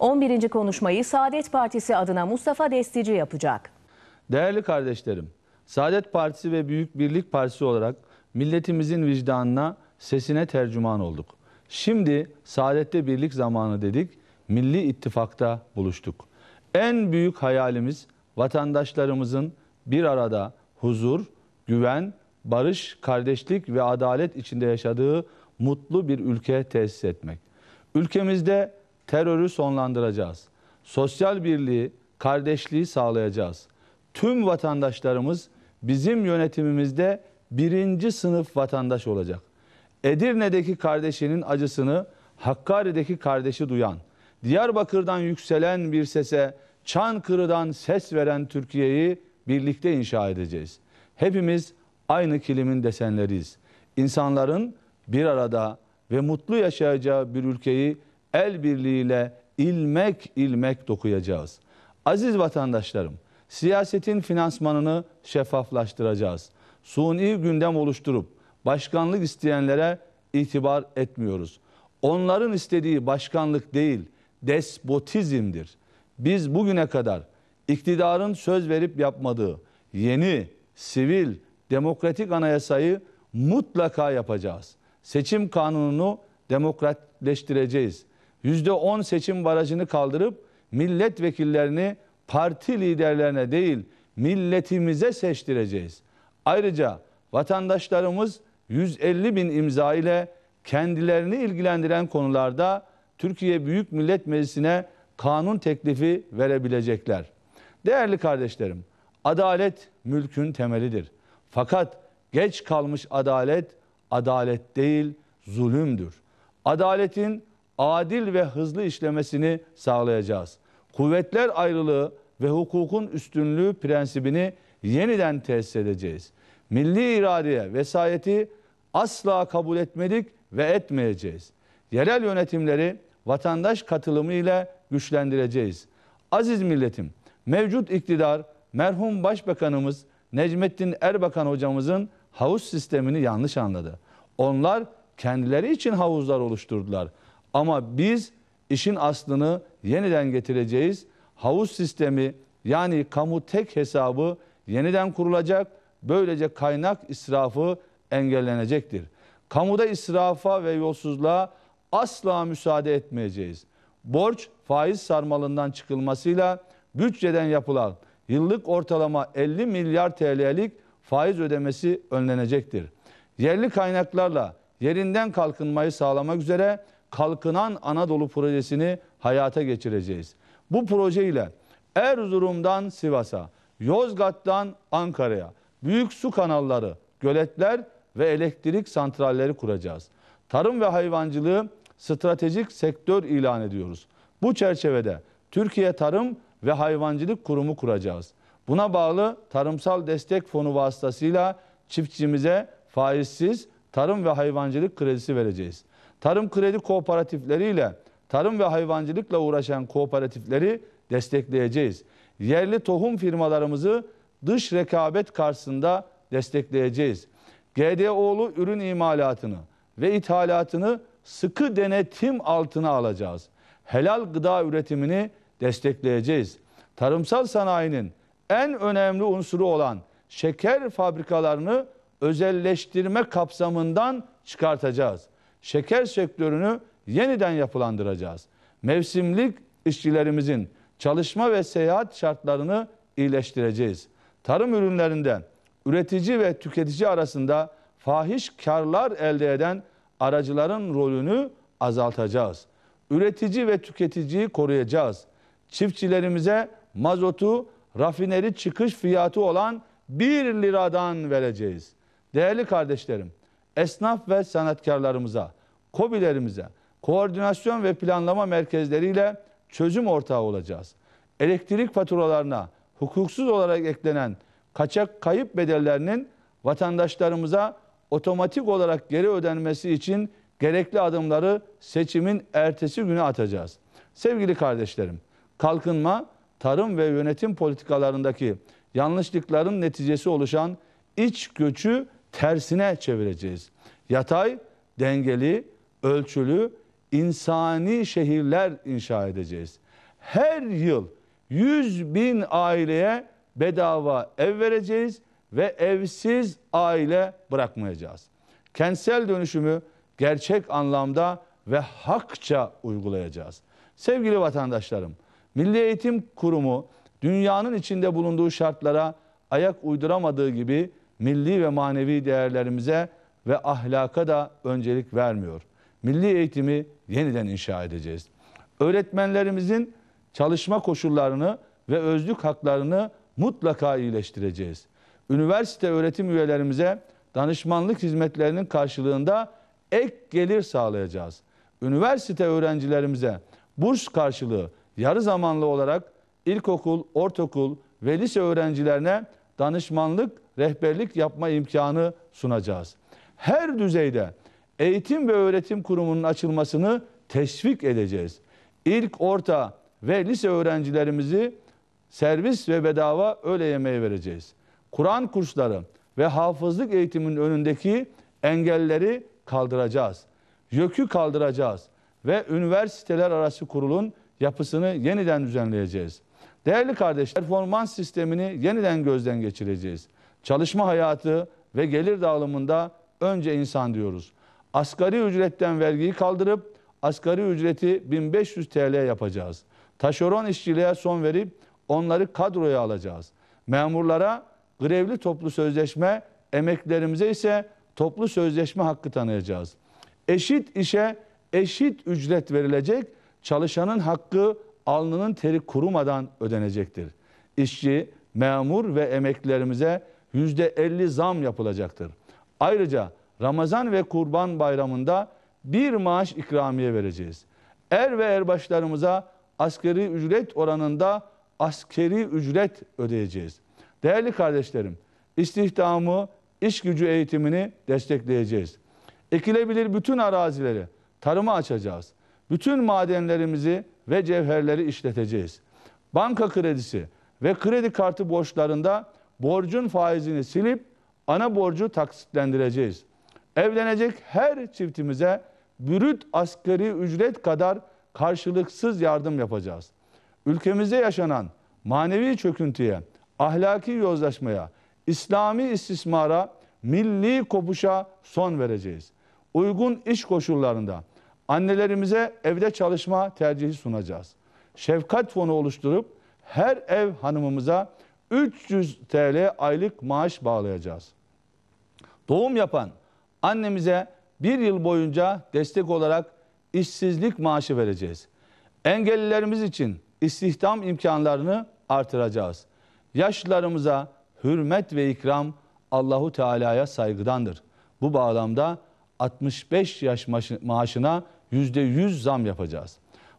11. konuşmayı Saadet Partisi adına Mustafa Destici yapacak. Değerli kardeşlerim, Saadet Partisi ve Büyük Birlik Partisi olarak milletimizin vicdanına, sesine tercüman olduk. Şimdi saadette birlik zamanı dedik, milli ittifakta buluştuk. En büyük hayalimiz vatandaşlarımızın bir arada huzur, güven, barış, kardeşlik ve adalet içinde yaşadığı mutlu bir ülke tesis etmek. Ülkemizde terörü sonlandıracağız. Sosyal birliği, kardeşliği sağlayacağız. Tüm vatandaşlarımız bizim yönetimimizde birinci sınıf vatandaş olacak. Edirne'deki kardeşinin acısını Hakkari'deki kardeşi duyan, Diyarbakır'dan yükselen bir sese Çankırı'dan ses veren Türkiye'yi birlikte inşa edeceğiz. Hepimiz aynı kilimin desenleriyiz. İnsanların bir arada ve mutlu yaşayacağı bir ülkeyi el birliğiyle ilmek ilmek dokuyacağız. Aziz vatandaşlarım, siyasetin finansmanını şeffaflaştıracağız. Suni gündem oluşturup başkanlık isteyenlere itibar etmiyoruz. Onların istediği başkanlık değil, despotizmdir. Biz bugüne kadar iktidarın söz verip yapmadığı yeni, sivil, demokratik anayasayı mutlaka yapacağız. Seçim kanununu demokratleştireceğiz. %10 seçim barajını kaldırıp milletvekillerini parti liderlerine değil milletimize seçtireceğiz. Ayrıca vatandaşlarımız 150 bin imza ile kendilerini ilgilendiren konularda Türkiye Büyük Millet Meclisi'ne kanun teklifi verebilecekler. Değerli kardeşlerim, adalet mülkün temelidir. Fakat geç kalmış adalet, adalet değil zulümdür. Adaletin adil ve hızlı işlemesini sağlayacağız. Kuvvetler ayrılığı ve hukukun üstünlüğü prensibini yeniden tesis edeceğiz. Milli iradeye vesayeti asla kabul etmedik ve etmeyeceğiz. Yerel yönetimleri vatandaş katılımı ile güçlendireceğiz. Aziz milletim, mevcut iktidar merhum başbakanımız Necmettin Erbakan hocamızın havuz sistemini yanlış anladı. Onlar kendileri için havuzlar oluşturdular. Ama biz işin aslını yeniden getireceğiz. Havuz sistemi yani kamu tek hesabı yeniden kurulacak. Böylece kaynak israfı engellenecektir. Kamuda israfa ve yolsuzluğa asla müsaade etmeyeceğiz. Borç faiz sarmalından çıkılmasıyla bütçeden yapılan yıllık ortalama 50 milyar TL'lik faiz ödemesi önlenecektir. Yerli kaynaklarla yerinden kalkınmayı sağlamak üzere Kalkınan Anadolu projesini hayata geçireceğiz. Bu projeyle Erzurum'dan Sivas'a, Yozgat'tan Ankara'ya büyük su kanalları, göletler ve elektrik santralleri kuracağız. Tarım ve hayvancılığı stratejik sektör ilan ediyoruz. Bu çerçevede Türkiye Tarım ve Hayvancılık Kurumu kuracağız. Buna bağlı Tarımsal Destek Fonu vasıtasıyla çiftçimize faizsiz tarım ve hayvancılık kredisi vereceğiz tarım kredi kooperatifleriyle, tarım ve hayvancılıkla uğraşan kooperatifleri destekleyeceğiz. Yerli tohum firmalarımızı dış rekabet karşısında destekleyeceğiz. GDO'lu ürün imalatını ve ithalatını sıkı denetim altına alacağız. Helal gıda üretimini destekleyeceğiz. Tarımsal sanayinin en önemli unsuru olan şeker fabrikalarını özelleştirme kapsamından çıkartacağız.'' şeker sektörünü yeniden yapılandıracağız. Mevsimlik işçilerimizin çalışma ve seyahat şartlarını iyileştireceğiz. Tarım ürünlerinden üretici ve tüketici arasında fahiş karlar elde eden aracıların rolünü azaltacağız. Üretici ve tüketiciyi koruyacağız. Çiftçilerimize mazotu rafineri çıkış fiyatı olan 1 liradan vereceğiz. Değerli kardeşlerim, esnaf ve sanatkarlarımıza, kobilerimize, koordinasyon ve planlama merkezleriyle çözüm ortağı olacağız. Elektrik faturalarına hukuksuz olarak eklenen kaçak kayıp bedellerinin vatandaşlarımıza otomatik olarak geri ödenmesi için gerekli adımları seçimin ertesi günü atacağız. Sevgili kardeşlerim, kalkınma, tarım ve yönetim politikalarındaki yanlışlıkların neticesi oluşan iç göçü tersine çevireceğiz. Yatay, dengeli, ölçülü, insani şehirler inşa edeceğiz. Her yıl 100 bin aileye bedava ev vereceğiz ve evsiz aile bırakmayacağız. Kentsel dönüşümü gerçek anlamda ve hakça uygulayacağız. Sevgili vatandaşlarım, Milli Eğitim Kurumu dünyanın içinde bulunduğu şartlara ayak uyduramadığı gibi milli ve manevi değerlerimize ve ahlaka da öncelik vermiyor. Milli eğitimi yeniden inşa edeceğiz. Öğretmenlerimizin çalışma koşullarını ve özlük haklarını mutlaka iyileştireceğiz. Üniversite öğretim üyelerimize danışmanlık hizmetlerinin karşılığında ek gelir sağlayacağız. Üniversite öğrencilerimize burs karşılığı yarı zamanlı olarak ilkokul, ortaokul ve lise öğrencilerine danışmanlık, rehberlik yapma imkanı sunacağız. Her düzeyde eğitim ve öğretim kurumunun açılmasını teşvik edeceğiz. İlk, orta ve lise öğrencilerimizi servis ve bedava öğle yemeği vereceğiz. Kur'an kursları ve hafızlık eğitiminin önündeki engelleri kaldıracağız. Yökü kaldıracağız ve üniversiteler arası kurulun yapısını yeniden düzenleyeceğiz. Değerli kardeşler, performans sistemini yeniden gözden geçireceğiz. Çalışma hayatı ve gelir dağılımında önce insan diyoruz. Asgari ücretten vergiyi kaldırıp asgari ücreti 1500 TL yapacağız. Taşeron işçiliğe son verip onları kadroya alacağız. Memurlara grevli toplu sözleşme, emeklerimize ise toplu sözleşme hakkı tanıyacağız. Eşit işe eşit ücret verilecek, çalışanın hakkı alnının teri kurumadan ödenecektir. İşçi, memur ve emeklerimize yüzde %50 zam yapılacaktır. Ayrıca Ramazan ve Kurban Bayramı'nda bir maaş ikramiye vereceğiz. Er ve erbaşlarımıza askeri ücret oranında askeri ücret ödeyeceğiz. Değerli kardeşlerim, istihdamı, iş gücü eğitimini destekleyeceğiz. Ekilebilir bütün arazileri tarıma açacağız. Bütün madenlerimizi ve cevherleri işleteceğiz. Banka kredisi ve kredi kartı borçlarında borcun faizini silip ana borcu taksitlendireceğiz. Evlenecek her çiftimize bürüt asgari ücret kadar karşılıksız yardım yapacağız. Ülkemizde yaşanan manevi çöküntüye, ahlaki yozlaşmaya, İslami istismara, milli kopuşa son vereceğiz. Uygun iş koşullarında Annelerimize evde çalışma tercihi sunacağız. Şefkat fonu oluşturup her ev hanımımıza 300 TL aylık maaş bağlayacağız. Doğum yapan annemize bir yıl boyunca destek olarak işsizlik maaşı vereceğiz. Engellilerimiz için istihdam imkanlarını artıracağız. Yaşlılarımıza hürmet ve ikram Allahu Teala'ya saygıdandır. Bu bağlamda 65 yaş maaşına %100 zam yapacağız.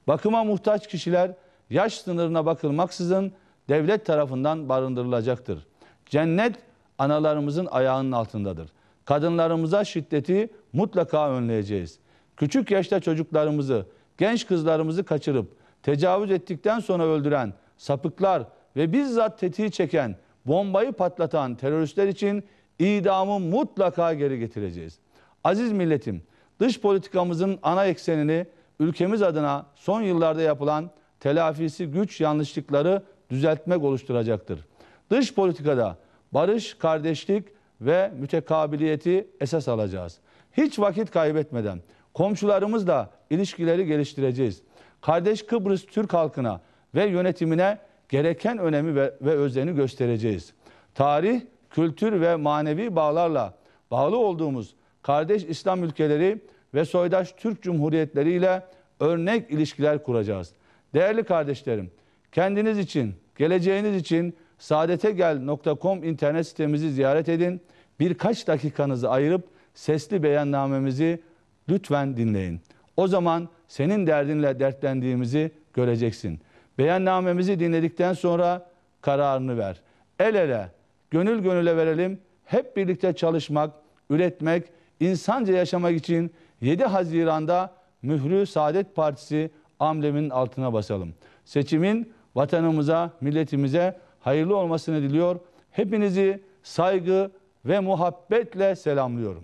Bakıma muhtaç kişiler yaş sınırına bakılmaksızın devlet tarafından barındırılacaktır. Cennet analarımızın ayağının altındadır. Kadınlarımıza şiddeti mutlaka önleyeceğiz. Küçük yaşta çocuklarımızı, genç kızlarımızı kaçırıp tecavüz ettikten sonra öldüren sapıklar ve bizzat tetiği çeken, bombayı patlatan teröristler için idamı mutlaka geri getireceğiz. Aziz milletim, dış politikamızın ana eksenini ülkemiz adına son yıllarda yapılan telafisi güç yanlışlıkları düzeltmek oluşturacaktır. Dış politikada barış, kardeşlik ve mütekabiliyeti esas alacağız. Hiç vakit kaybetmeden komşularımızla ilişkileri geliştireceğiz. Kardeş Kıbrıs Türk halkına ve yönetimine gereken önemi ve, ve özeni göstereceğiz. Tarih, kültür ve manevi bağlarla bağlı olduğumuz kardeş İslam ülkeleri ve soydaş Türk Cumhuriyetleri ile örnek ilişkiler kuracağız. Değerli kardeşlerim, kendiniz için, geleceğiniz için saadetegel.com internet sitemizi ziyaret edin. Birkaç dakikanızı ayırıp sesli beyannamemizi lütfen dinleyin. O zaman senin derdinle dertlendiğimizi göreceksin. Beyannamemizi dinledikten sonra kararını ver. El ele, gönül gönüle verelim. Hep birlikte çalışmak, üretmek insanca yaşamak için 7 Haziran'da mührü Saadet Partisi ambleminin altına basalım. Seçimin vatanımıza, milletimize hayırlı olmasını diliyor. Hepinizi saygı ve muhabbetle selamlıyorum.